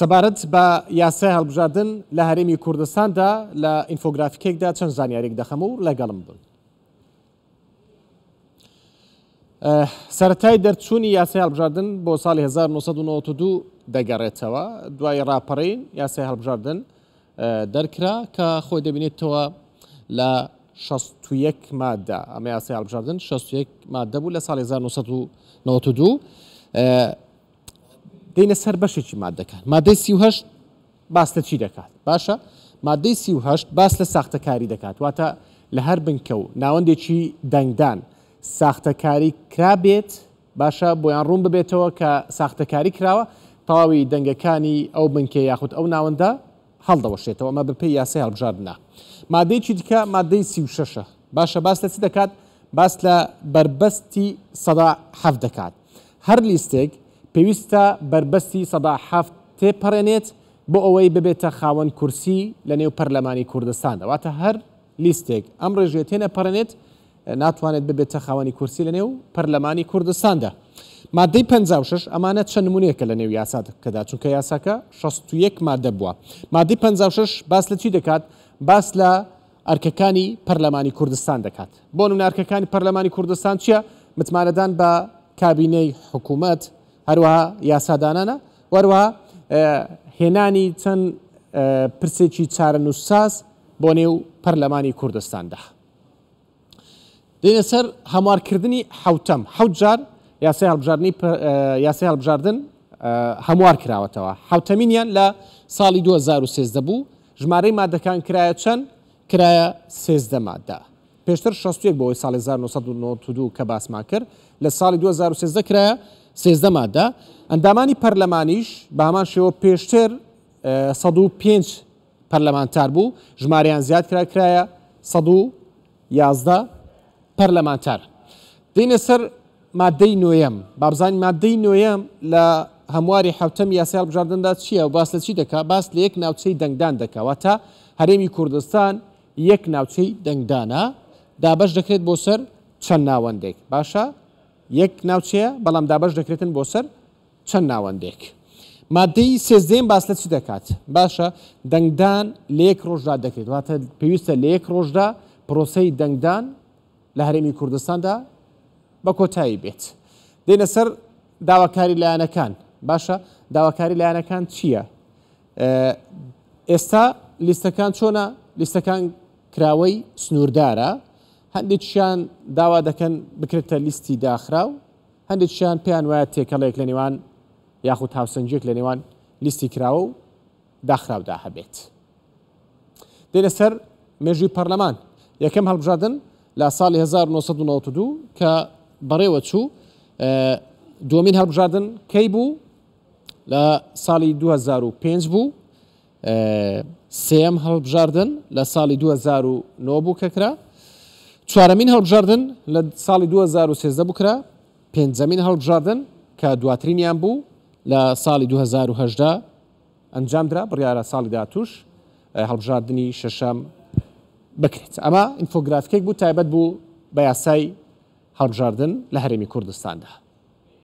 سەبارەت بە یاسای هەڵبژاردن لە هەرێمی کوردستاندا لە ئینفۆگرافیکێکدا چەند زانیارێک دەخەم و لەگەڵم بن. سەتای دەرچوونی یاسای هەڵبژاردن بۆ ساڵی 1992 دەگەڕێتەوە دوای ڕاپەڕین یاسای هەڵبژاردن دەرکرا کە خۆی دەبینێتەوە لە 61 مادە ئەمە یاسای هەڵبژاردن 61 مادە بوو لە ساڵ 1992. دەینە سەر بەشێکی مادەکان مادەی سیهشت باس لە چی دەکات باشە مادەی سیهشت باس لە ساختەکاری دەکات واتە لە هەر بنکە و ناوەندێکی دەنگدان ساختەکاری کرابێت باشە بۆیان ڕوون ببێتەوە کە ساختەکاری کراوە تەواوی دەنگەکانی ئەو بنکێ یاخود ئەو ناوەندە هەڵدەوەشێتەوە ئەمە بپی یاسی هەڵبژاردنا مادەیکی دیکە مادەی سی و شەشە باشە باس لە چی دەکات باس لە بربەستی سەدا هەف دەکات هەر لیستێک پێویستە بربەستی سەدا هەفت تێپەڕێنێت بۆ ئەوەی ببێتە خاوەن کورسی لە نێو پەرلەمانی کوردستان دەواتە هەر لیستێک ئەم ڕێژێت تێنە پەڕێنێت ناتوانێت ببێتە خاوەنی کورسی لە نێو پەرلەمانی کوردستاندا. مادەی 56 ئەمانە چەند نمونونەکە لە نێو یاساکەدا چونکە یاساکە 16 مادە بووە. مادەی 56 باس لە چی دەکات باس لە ئەرکەکانی پەرلەمانی کوردستان دەکات. بۆ نمونارکەکانی پەرلەمانی کوردستان چییە؟ متمانەدان بە کابینەی حکوومەت هەروەها یاسادانانە وەروە هێنانی چەند پرسێکی چارە نووساس بۆ نێو پەرلەمانی کوردستاندا. دێنە سەر هەموارکردنی حوتەم حوتجار یاسای هەڵبژاردننی یاسای هەڵبژاردن هەموار کراوەتەوە حوتەمینیان لە ساڵی 2013 بوو ژمارەی مادەکان کرایە چەند کرایە سێزدە مادا. پێشتر 16 بۆی ساڵی 1992 کە باسمان کرد لە ساڵی 2013 کرایە سێزدەمادا ئەندامانی پەرلەمانیش بامان شێوە پێشتر 5 پەرلەمانتار بوو ژماریان زیاد کراکرایە 11 پەرلەمانتار دینە سەر مادەی نوێم بابزانانی مادەی نوێم لە هەمواری حوتەم یاسیال بژاردندا چییە و باس لە چی دەکا باس لە یەک ناوچەی دەنگدان دەکەواتە هەرێمی کوردستان یەک ناوچەی دەنگدانە دابش دەکرێت بۆ سەر چەند ناوەندێک باشە یەک ناوچەیە بەڵام دابش دەکرێتن بۆ سەر چەند ناوەندێک. مادەی سێزدەین باس لە چی دەکات باشە دەنگدان لێک ڕۆژدا دەکرێت واتە پێویستە لێک ڕۆژدا پرۆسی دەنگدان لە هەرێمی کوردستاندا بە کۆتایی بێت دێنە سەر داواکاری لایەنەکان باشە داواکاری لایەنەکان چییە؟ ئێستا لیستەکان چۆنە لیستەکان کراوەی سنووردارە هەندێکیان داوا دەکەن بکرێتە لیستی داخرا و هەندێکیان پێیان وایە تێکەڵێک لە نێوان یاخود هاوسنجێک لە نێوان لیستی کراوە و داخراودا هەبێت. دێنە سەر مێژوی پەرلەمان یەکەم هەڵبژادن لە ساڵی 1992 کە بەڕێوە چوو دومین هەڵبژادن کەی بوو لە ساڵی 2005 بوو سم هەڵبژاردن لە ساڵی 2009 بوو کەکرا چوارەمین هەڵبژاردن لە ساڵی 2013 بکرا پێنجەمین هەڵبژاردن کە دواترینیان بوو لە ساڵی 2010 ئەنجامدرا بڕیاە ساڵی داتوش هەڵبژاردننی شەشەم بکرێت ئەمە ئینفۆگرافیکێک بوو تایبەت بوو بە یاسای هەڵبژاردن لە هەرێمی کوردستاندا